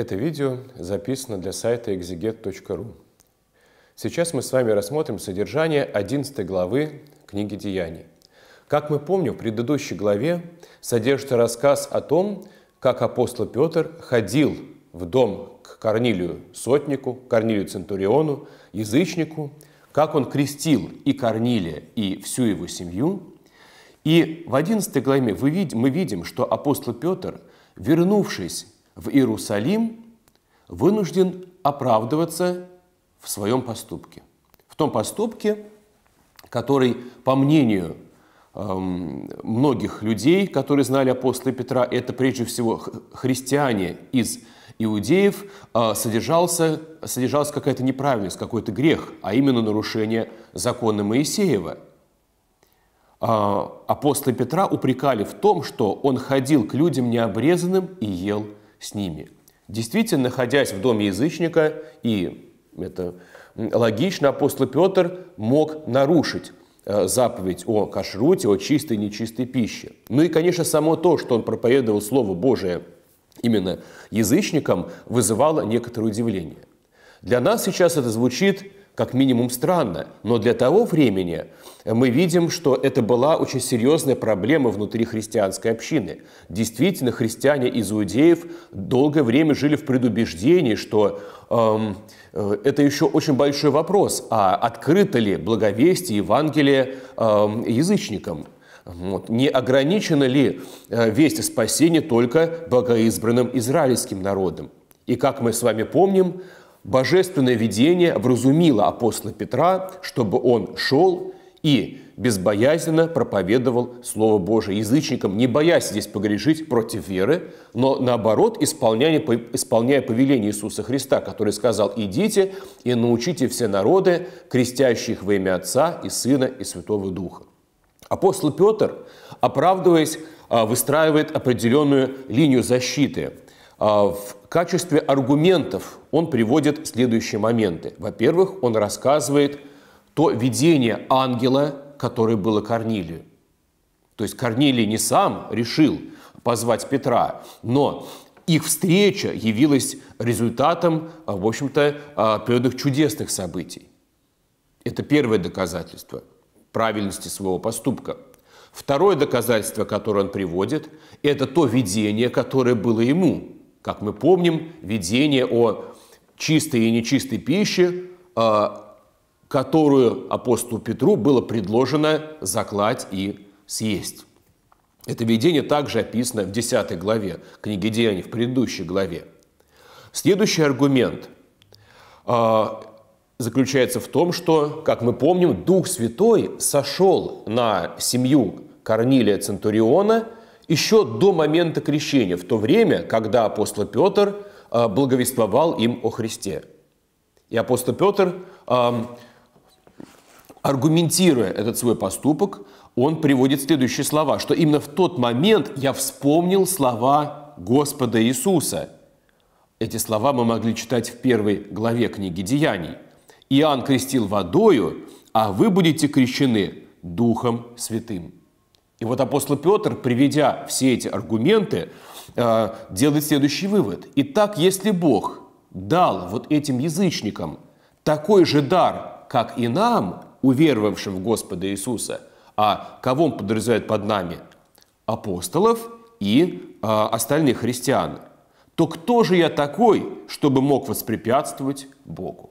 Это видео записано для сайта exeget.ru. Сейчас мы с вами рассмотрим содержание 11 главы книги «Деяний». Как мы помним, в предыдущей главе содержится рассказ о том, как апостол Петр ходил в дом к Корнилию Сотнику, Корнилию Центуриону, язычнику, как он крестил и Корнилия, и всю его семью. И в 11 главе мы видим, что апостол Петр, вернувшись в Иерусалим, вынужден оправдываться в своем поступке. В том поступке, который, по мнению эм, многих людей, которые знали апостола Петра, это прежде всего христиане из иудеев, э, содержался, содержалась какая-то неправильность, какой-то грех, а именно нарушение закона Моисеева. Э, апостола Петра упрекали в том, что он ходил к людям необрезанным и ел с ними. Действительно, находясь в доме язычника, и это логично, апостол Петр мог нарушить э, заповедь о кашруте, о чистой и нечистой пище. Ну и, конечно, само то, что он проповедовал Слово Божие именно язычникам, вызывало некоторое удивление. Для нас сейчас это звучит как минимум странно. Но для того времени мы видим, что это была очень серьезная проблема внутри христианской общины. Действительно, христиане из иудеев долгое время жили в предубеждении, что эм, э, это еще очень большой вопрос, а открыто ли благовестие Евангелие эм, язычникам? Вот. Не ограничена ли э, весть спасении только благоизбранным израильским народом? И как мы с вами помним, Божественное видение вразумило апостола Петра, чтобы он шел и безбоязненно проповедовал Слово Божие язычникам, не боясь здесь погрешить против веры, но наоборот, исполняя, исполняя повеление Иисуса Христа, который сказал «Идите и научите все народы, крестящих во имя Отца и Сына и Святого Духа». Апостол Петр, оправдываясь, а, выстраивает определенную линию защиты а, в качестве аргументов он приводит следующие моменты. Во-первых, он рассказывает то видение ангела, которое было Корнилию. То есть Корнилий не сам решил позвать Петра, но их встреча явилась результатом, а, в общем-то, определенных а, чудесных событий. Это первое доказательство правильности своего поступка. Второе доказательство, которое он приводит, это то видение, которое было ему – как мы помним, видение о чистой и нечистой пище, а, которую апостолу Петру было предложено заклать и съесть. Это видение также описано в 10 главе книги Деяний, в предыдущей главе. Следующий аргумент а, заключается в том, что, как мы помним, Дух Святой сошел на семью Корнилия Центуриона – еще до момента крещения, в то время, когда апостол Петр а, благовествовал им о Христе. И апостол Петр, а, аргументируя этот свой поступок, он приводит следующие слова, что именно в тот момент я вспомнил слова Господа Иисуса. Эти слова мы могли читать в первой главе книги Деяний. «Иоанн крестил водою, а вы будете крещены Духом Святым». И вот апостол Петр, приведя все эти аргументы, э, делает следующий вывод. Итак, если Бог дал вот этим язычникам такой же дар, как и нам, уверовавшим в Господа Иисуса, а кого он подразумевает под нами? Апостолов и э, остальных христиан. То кто же я такой, чтобы мог воспрепятствовать Богу?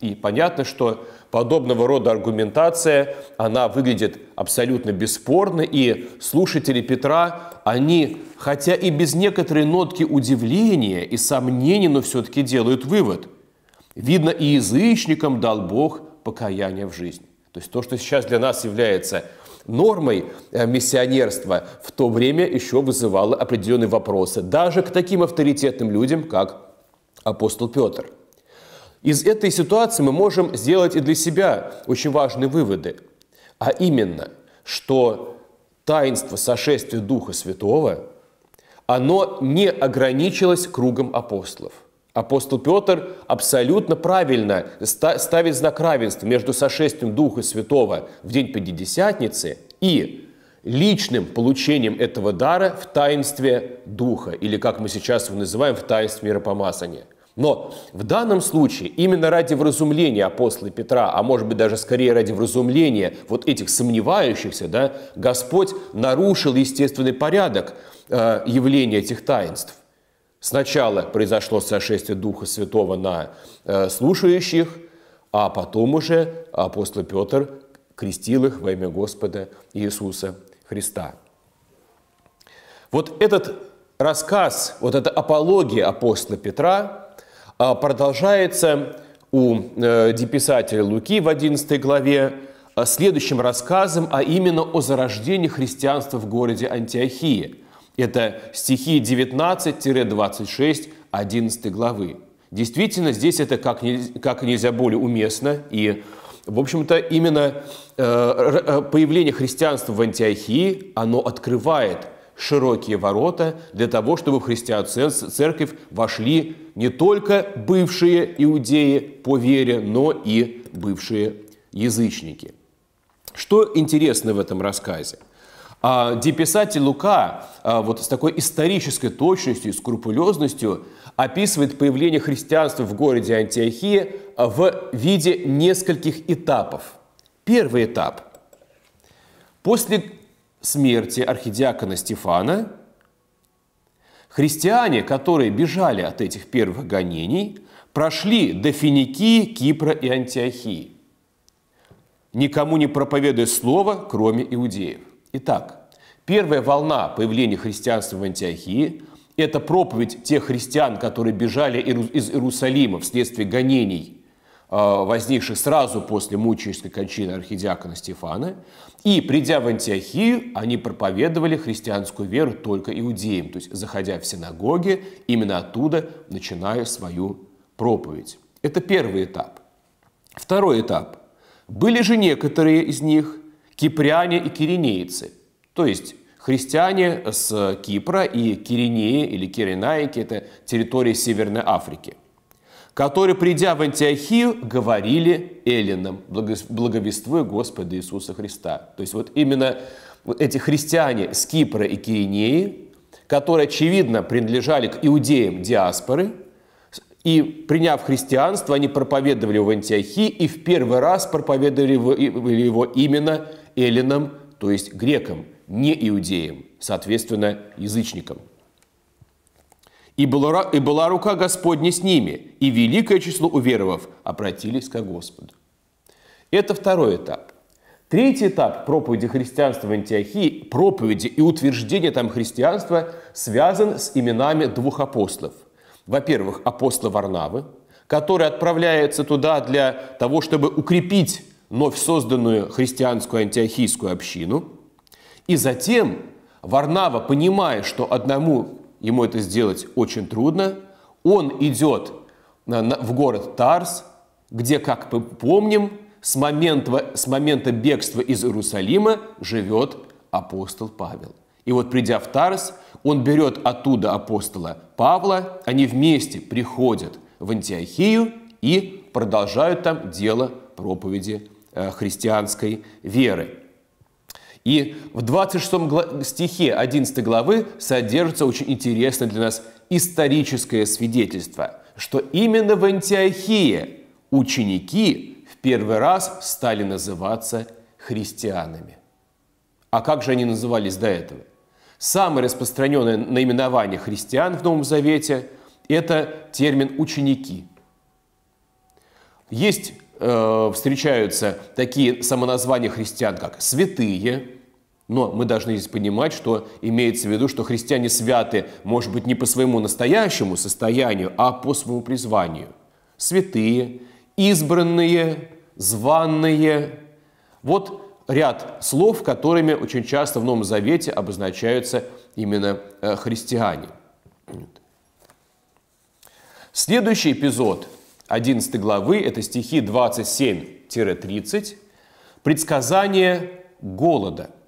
И понятно, что подобного рода аргументация, она выглядит абсолютно бесспорно, и слушатели Петра, они, хотя и без некоторой нотки удивления и сомнений, но все-таки делают вывод. Видно, и язычникам дал Бог покаяние в жизнь. То есть то, что сейчас для нас является нормой э, миссионерства, в то время еще вызывало определенные вопросы, даже к таким авторитетным людям, как апостол Петр – из этой ситуации мы можем сделать и для себя очень важные выводы. А именно, что таинство сошествия Духа Святого, оно не ограничилось кругом апостолов. Апостол Петр абсолютно правильно ставит знак равенства между сошествием Духа Святого в день Пятидесятницы и личным получением этого дара в таинстве Духа, или как мы сейчас его называем, в таинстве миропомазания – но в данном случае именно ради вразумления апостола Петра, а может быть даже скорее ради вразумления вот этих сомневающихся, да, Господь нарушил естественный порядок э, явления этих таинств. Сначала произошло сошествие Духа Святого на э, слушающих, а потом уже апостол Петр крестил их во имя Господа Иисуса Христа. Вот этот рассказ, вот эта апология апостола Петра – а продолжается у э, деписателя Луки в 11 главе э, следующим рассказом, а именно о зарождении христианства в городе Антиохии. Это стихи 19-26 11 главы. Действительно, здесь это как, нельзя, как нельзя более уместно. И, в общем-то, именно э, появление христианства в Антиохии, оно открывает широкие ворота для того, чтобы в христианскую церковь вошли не только бывшие иудеи по вере, но и бывшие язычники. Что интересно в этом рассказе? где а, Лука а, вот с такой исторической точностью и скрупулезностью описывает появление христианства в городе Антиохии а, в виде нескольких этапов. Первый этап. После смерти архидиакона Стефана христиане, которые бежали от этих первых гонений, прошли до Финикии, Кипра и Антиохии, никому не проповедуя слово, кроме иудеев. Итак, первая волна появления христианства в Антиохии – это проповедь тех христиан, которые бежали из Иерусалима вследствие гонений Э, возникших сразу после мученической кончины архидиакона Стефана, и, придя в Антиохию, они проповедовали христианскую веру только иудеям, то есть, заходя в синагоги, именно оттуда начиная свою проповедь. Это первый этап. Второй этап. Были же некоторые из них кипряне и киринейцы, то есть христиане с Кипра и Киринеи или Киренаики – это территория Северной Африки – которые, придя в Антиохию, говорили эллинам, благовествуя Господа Иисуса Христа. То есть вот именно эти христиане с Кипра и Киринеи, которые, очевидно, принадлежали к иудеям диаспоры, и, приняв христианство, они проповедовали в Антиохии и в первый раз проповедовали его именно эллинам, то есть грекам, не иудеям, соответственно, язычникам. И была, и была рука Господня с ними, и великое число уверовав обратились ко Господу. Это второй этап. Третий этап проповеди христианства в Антиохии, проповеди и утверждения там христианства, связан с именами двух апостолов. Во-первых, апостола Варнавы, который отправляется туда для того, чтобы укрепить вновь созданную христианскую антиохийскую общину. И затем Варнава, понимая, что одному ему это сделать очень трудно. Он идет э, в город Тарс, где, как мы помним, с момента, с момента бегства из Иерусалима живет апостол Павел. И вот придя в Тарс, он берет оттуда апостола Павла, они вместе приходят в Антиохию и продолжают там дело проповеди э, христианской веры. И в 26 стихе 11 главы содержится очень интересное для нас историческое свидетельство, что именно в Антиохии ученики в первый раз стали называться христианами. А как же они назывались до этого? Самое распространенное наименование христиан в Новом Завете – это термин «ученики». Есть, э, встречаются такие самоназвания христиан, как «святые», но мы должны здесь понимать, что имеется в виду, что христиане святы, может быть, не по своему настоящему состоянию, а по своему призванию. Святые, избранные, званные. Вот ряд слов, которыми очень часто в Новом Завете обозначаются именно э, христиане. Следующий эпизод 11 главы – это стихи 27-30, предсказание голода –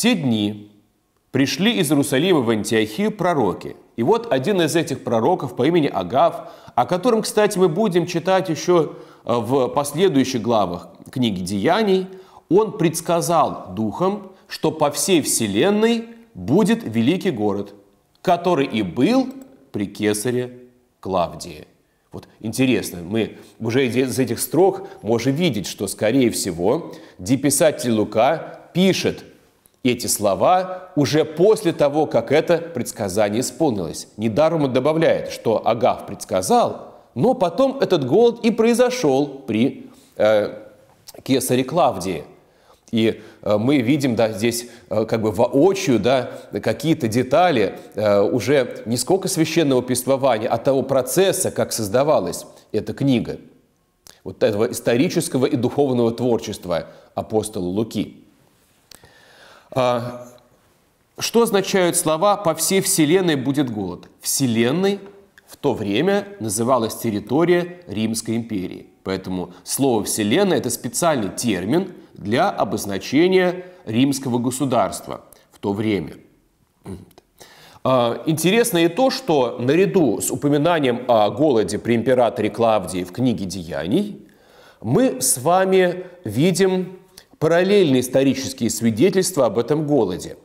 те дни пришли из Иерусалима в Антиохию пророки. И вот один из этих пророков по имени Агав, о котором, кстати, мы будем читать еще э, в последующих главах книги «Деяний», он предсказал духом, что по всей вселенной будет великий город, который и был при кесаре Клавдии. Вот интересно, мы уже из этих строк можем видеть, что, скорее всего, деписатель Лука пишет эти слова уже после того, как это предсказание исполнилось. Недаром он добавляет, что Агав предсказал, но потом этот голод и произошел при э, кесаре Клавдии. И э, мы видим да, здесь э, как бы воочию да, какие-то детали э, уже не сколько священного повествования, а того процесса, как создавалась эта книга, вот этого исторического и духовного творчества апостола Луки. А, что означают слова «по всей вселенной будет голод»? Вселенной в то время называлась территория Римской империи. Поэтому слово «вселенная» – это специальный термин для обозначения римского государства в то время. А, интересно и то, что наряду с упоминанием о голоде при императоре Клавдии в книге «Деяний» мы с вами видим параллельные исторические свидетельства об этом голоде.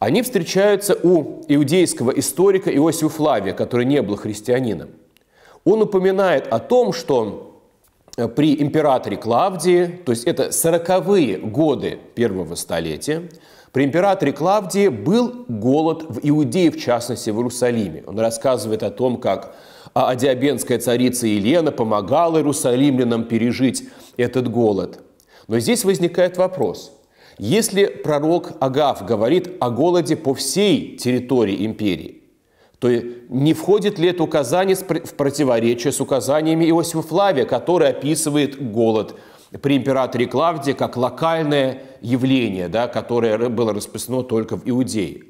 Они встречаются у иудейского историка Иосифа Флавия, который не был христианином. Он упоминает о том, что э, при императоре Клавдии, то есть это 40-е годы первого столетия, при императоре Клавдии был голод в Иудее, в частности, в Иерусалиме. Он рассказывает о том, как адиабенская царица Елена помогала иерусалимлянам пережить этот голод – но здесь возникает вопрос. Если пророк Агав говорит о голоде по всей территории империи, то не входит ли это указание в противоречие с указаниями Иосифа Флавия, который описывает голод при императоре Клавдии как локальное явление, да, которое было расписано только в Иудее.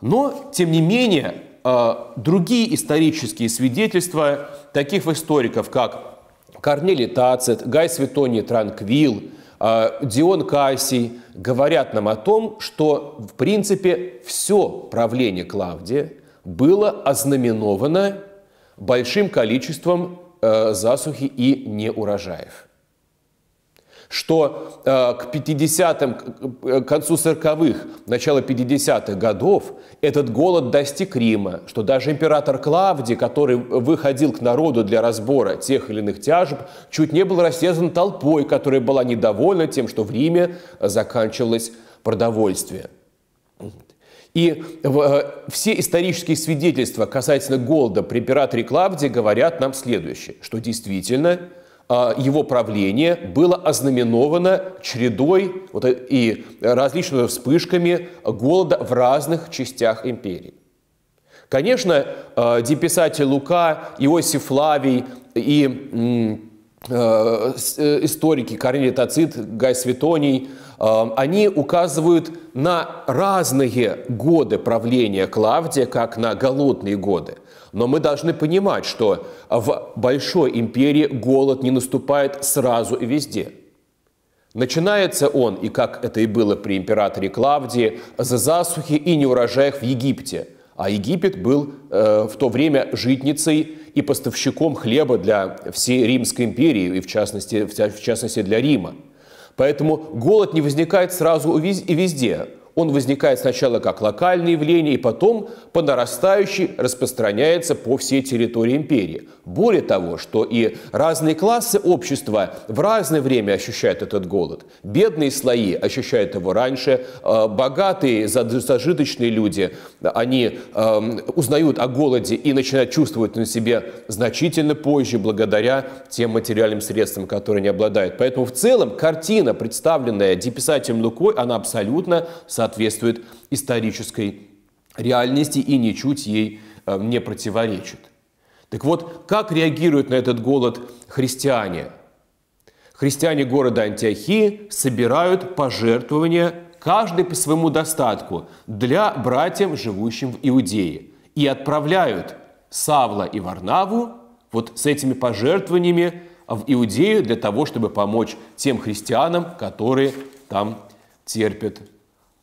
Но, тем не менее, э, другие исторические свидетельства таких историков, как Корнелий Тацет, Гай Светоний Транквил, э, Дион Кассий говорят нам о том, что, в принципе, все правление Клавдия было ознаменовано большим количеством э, засухи и неурожаев что э, к 50-м, э, к концу 40-х, начало 50-х годов этот голод достиг Рима, что даже император Клавдий, который выходил к народу для разбора тех или иных тяжб, чуть не был растерзан толпой, которая была недовольна тем, что в Риме заканчивалось продовольствие. И э, все исторические свидетельства касательно голода при императоре Клавдии говорят нам следующее, что действительно – а, его правление было ознаменовано чередой э, и различными вспышками голода в разных частях империи. Конечно, а, деписатель Лука, Иосиф Флавий и э, э, историки Корнелий Тацит, Гай Светоний, а, они указывают на разные годы правления Клавдия, как на голодные годы – но мы должны понимать, что в большой империи голод не наступает сразу и везде. Начинается он, и как это и было при императоре Клавдии, за засухи и неурожаях в Египте. А Египет был э, в то время житницей и поставщиком хлеба для всей Римской империи, и в частности, в частности для Рима. Поэтому голод не возникает сразу и везде. Он возникает сначала как локальное явление и потом по нарастающей распространяется по всей территории империи. Более того, что и разные классы общества в разное время ощущают этот голод. Бедные слои ощущают его раньше, э, богатые, зажиточные люди, они эм, узнают о голоде и начинают чувствовать на себе значительно позже, благодаря тем материальным средствам, которые они обладают. Поэтому в целом картина, представленная деписателем Лукой, она абсолютно соответствует соответствует исторической реальности и ничуть ей э, не противоречит. Так вот, как реагируют на этот голод христиане? Христиане города Антиохии собирают пожертвования каждый по своему достатку для братьям, живущим в Иудее, и отправляют Савла и Варнаву вот с этими пожертвованиями в Иудею для того, чтобы помочь тем христианам, которые там терпят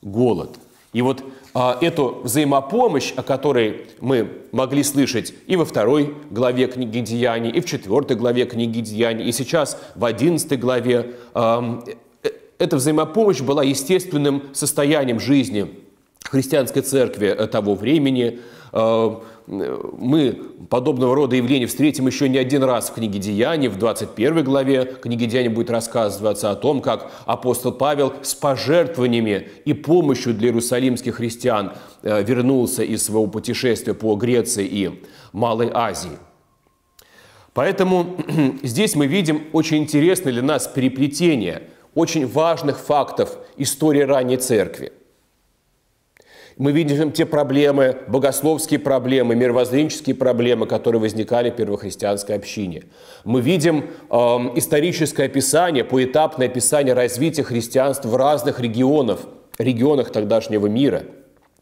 голод. И вот а, эту взаимопомощь, о которой мы могли слышать и во второй главе книги Деяний, и в четвертой главе книги Деяний, и сейчас в одиннадцатой главе, а, эта взаимопомощь была естественным состоянием жизни христианской церкви э, того времени – Э, мы подобного рода явления встретим еще не один раз в книге Деяний, в 21 главе книги Деяний будет рассказываться о том, как апостол Павел с пожертвованиями и помощью для иерусалимских христиан э, вернулся из своего путешествия по Греции и Малой Азии. Поэтому здесь мы видим очень интересное для нас переплетение очень важных фактов истории ранней церкви. Мы видим те проблемы, богословские проблемы, мировоззренческие проблемы, которые возникали в первохристианской общине. Мы видим э, историческое описание, поэтапное описание развития христианства в разных регионах, регионах тогдашнего мира –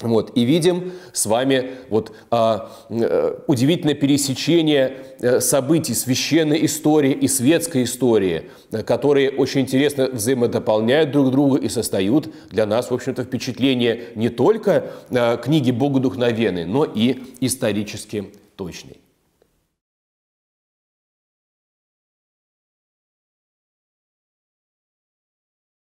вот, и видим с вами вот, а, э, удивительное пересечение э, событий священной истории и светской истории, э, которые очень интересно взаимодополняют друг друга и создают для нас, в общем-то, впечатление не только а, книги богодухновенной, но и исторически точной.